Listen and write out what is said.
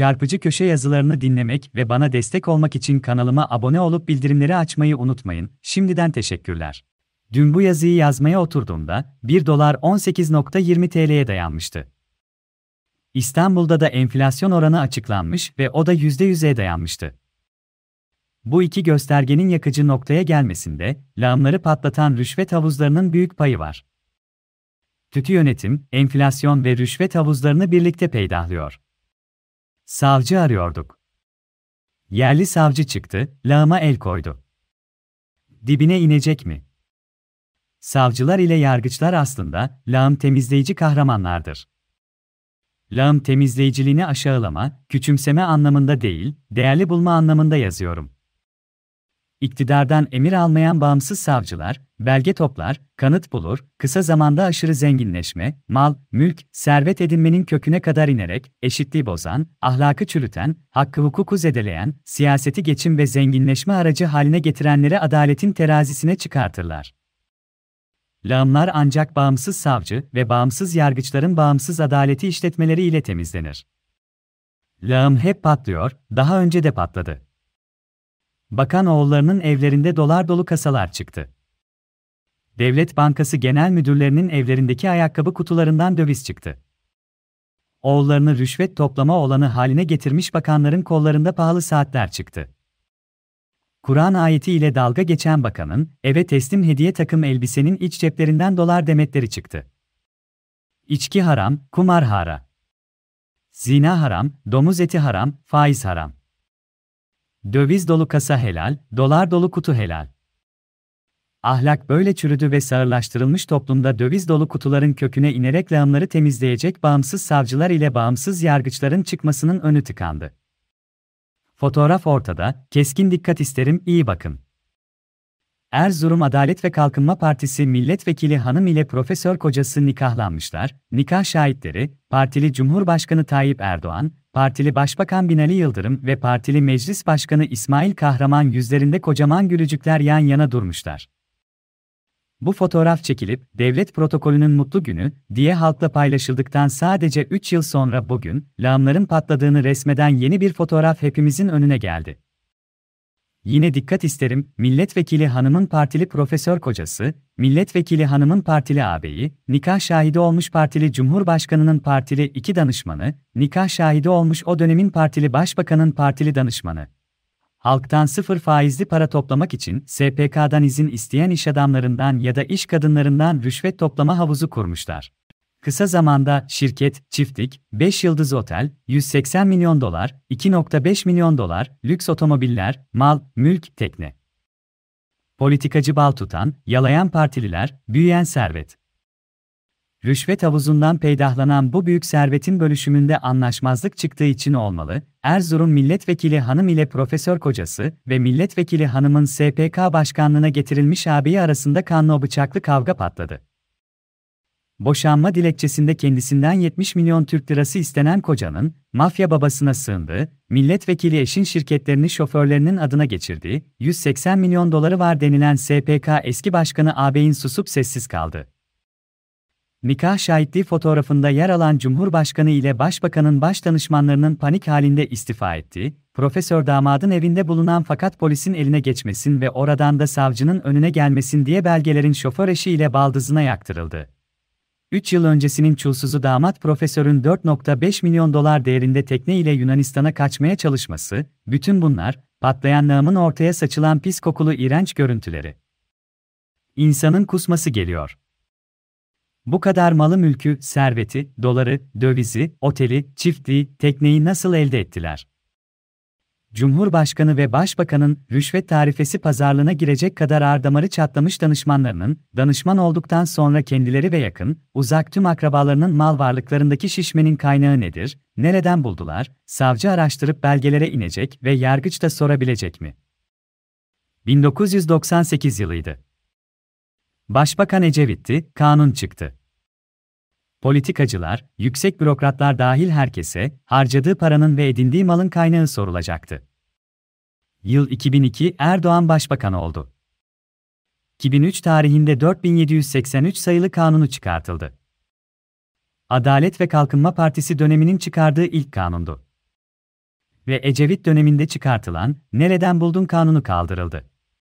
çarpıcı köşe yazılarını dinlemek ve bana destek olmak için kanalıma abone olup bildirimleri açmayı unutmayın. Şimdiden teşekkürler. Dün bu yazıyı yazmaya oturduğumda 1 dolar 18.20 TL'ye dayanmıştı. İstanbul'da da enflasyon oranı açıklanmış ve o da %100'e dayanmıştı. Bu iki göstergenin yakıcı noktaya gelmesinde lağımları patlatan rüşvet havuzlarının büyük payı var. Kötü yönetim, enflasyon ve rüşvet havuzlarını birlikte peydahlıyor. Savcı arıyorduk. Yerli savcı çıktı, lağıma el koydu. Dibine inecek mi? Savcılar ile yargıçlar aslında lağım temizleyici kahramanlardır. Lağım temizleyiciliğini aşağılama, küçümseme anlamında değil, değerli bulma anlamında yazıyorum. İktidardan emir almayan bağımsız savcılar, belge toplar, kanıt bulur, kısa zamanda aşırı zenginleşme, mal, mülk, servet edinmenin köküne kadar inerek, eşitliği bozan, ahlakı çürüten, hakkı hukuku zedeleyen, siyaseti geçim ve zenginleşme aracı haline getirenleri adaletin terazisine çıkartırlar. Lağımlar ancak bağımsız savcı ve bağımsız yargıçların bağımsız adaleti işletmeleri ile temizlenir. Lağım hep patlıyor, daha önce de patladı. Bakan oğullarının evlerinde dolar dolu kasalar çıktı. Devlet Bankası Genel Müdürlerinin evlerindeki ayakkabı kutularından döviz çıktı. Oğullarını rüşvet toplama olanı haline getirmiş bakanların kollarında pahalı saatler çıktı. Kur'an ayeti ile dalga geçen bakanın, eve teslim hediye takım elbisenin iç ceplerinden dolar demetleri çıktı. İçki haram, kumar hara. Zina haram, domuz eti haram, faiz haram. Döviz dolu kasa helal, dolar dolu kutu helal. Ahlak böyle çürüdü ve sağırlaştırılmış toplumda döviz dolu kutuların köküne inerek lağımları temizleyecek bağımsız savcılar ile bağımsız yargıçların çıkmasının önü tıkandı. Fotoğraf ortada, keskin dikkat isterim, iyi bakın. Erzurum Adalet ve Kalkınma Partisi milletvekili hanım ile profesör kocası nikahlanmışlar. Nikah şahitleri, partili Cumhurbaşkanı Tayyip Erdoğan, partili Başbakan Binali Yıldırım ve partili Meclis Başkanı İsmail Kahraman yüzlerinde kocaman gülücükler yan yana durmuşlar. Bu fotoğraf çekilip, devlet protokolünün mutlu günü diye halkla paylaşıldıktan sadece 3 yıl sonra bugün, lağımların patladığını resmeden yeni bir fotoğraf hepimizin önüne geldi. Yine dikkat isterim, milletvekili hanımın partili profesör kocası, milletvekili hanımın partili ağabeyi, nikah şahidi olmuş partili cumhurbaşkanının partili iki danışmanı, nikah şahidi olmuş o dönemin partili başbakanın partili danışmanı. Halktan sıfır faizli para toplamak için SPK'dan izin isteyen iş adamlarından ya da iş kadınlarından rüşvet toplama havuzu kurmuşlar. Kısa zamanda şirket, çiftlik, 5 yıldız otel, 180 milyon dolar, 2.5 milyon dolar, lüks otomobiller, mal, mülk, tekne. Politikacı bal tutan, yalayan partililer, büyüyen servet. Rüşvet havuzundan peydahlanan bu büyük servetin bölüşümünde anlaşmazlık çıktığı için olmalı, Erzurum milletvekili hanım ile profesör kocası ve milletvekili hanımın SPK başkanlığına getirilmiş ağabeyi arasında kanlı bıçaklı kavga patladı. Boşanma dilekçesinde kendisinden 70 milyon Türk lirası istenen kocanın, mafya babasına sığındığı, milletvekili eşin şirketlerini şoförlerinin adına geçirdiği, 180 milyon doları var denilen SPK eski başkanı ağabeyin susup sessiz kaldı. Nikah şahitliği fotoğrafında yer alan Cumhurbaşkanı ile Başbakanın baş danışmanlarının panik halinde istifa ettiği, profesör damadın evinde bulunan fakat polisin eline geçmesin ve oradan da savcının önüne gelmesin diye belgelerin şoför eşi ile baldızına yaktırıldı. 3 yıl öncesinin çulsuzu damat profesörün 4.5 milyon dolar değerinde tekne ile Yunanistan'a kaçmaya çalışması, bütün bunlar, patlayan namın ortaya saçılan pis kokulu iğrenç görüntüleri. İnsanın kusması geliyor. Bu kadar malı mülkü, serveti, doları, dövizi, oteli, çiftliği, tekneyi nasıl elde ettiler? Cumhurbaşkanı ve Başbakan'ın rüşvet tarifesi pazarlığına girecek kadar ardamarı çatlamış danışmanlarının, danışman olduktan sonra kendileri ve yakın, uzak tüm akrabalarının mal varlıklarındaki şişmenin kaynağı nedir, nereden buldular, savcı araştırıp belgelere inecek ve yargıç da sorabilecek mi? 1998 yılıydı. Başbakan Ecevit'ti, kanun çıktı politikacılar, yüksek bürokratlar dahil herkese harcadığı paranın ve edindiği malın kaynağı sorulacaktı. Yıl 2002 Erdoğan başbakan oldu. 2003 tarihinde 4783 sayılı kanunu çıkartıldı. Adalet ve Kalkınma Partisi döneminin çıkardığı ilk kanundu. Ve Ecevit döneminde çıkartılan Nereden Buldun kanunu kaldırıldı.